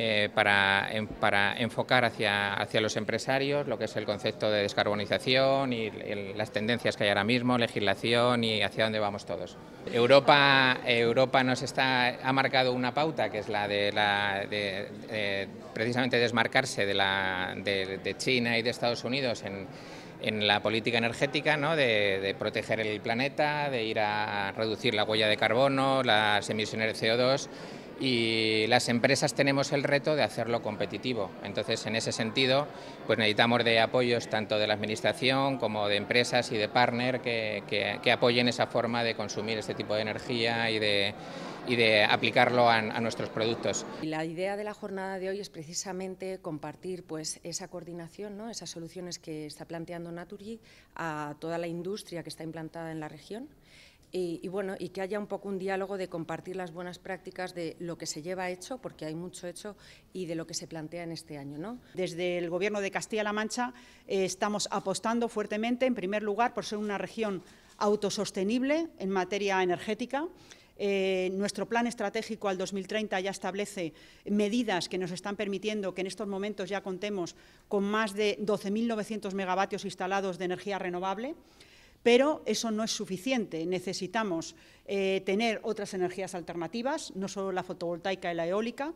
Eh, para, enfocar hacia, hacia, los empresarios lo que es el concepto de descarbonización y las tendencias que hay ahora mismo, legislación y hacia dónde vamos todos. Europa, Europa nos está, ha marcado una pauta que es la de, la, precisamente desmarcarse de, la, de, China y de Estados Unidos en, en la política energética, ¿no? de, de, proteger el planeta, de ir a reducir la huella de carbono, las emisiones de CO2 y las empresas tenemos el reto de hacerlo competitivo. Entonces, en ese sentido, pues necesitamos de apoyos tanto de la Administración como de empresas y de partner que, apoyen esa forma de consumir este tipo de energía y de, aplicarlo a, nuestros productos. La idea de la jornada de hoy es precisamente compartir pues, esa coordinación, ¿no? esas soluciones que está planteando Naturgy a toda la industria que está implantada en la región y, bueno, y que haya un poco un diálogo de compartir las buenas prácticas de lo que se lleva hecho, porque hay mucho hecho, y de lo que se plantea en este año. ¿no? Desde el Gobierno de Castilla-La Mancha eh, estamos apostando fuertemente, en primer lugar, por ser una región autosostenible en materia energética. Eh, nuestro plan estratégico al 2030 ya establece medidas que nos están permitiendo que en estos momentos ya contemos con más de 12.900 megavatios instalados de energía renovable. Pero eso no es suficiente. Necesitamos eh, tener otras energías alternativas, no solo la fotovoltaica y la eólica,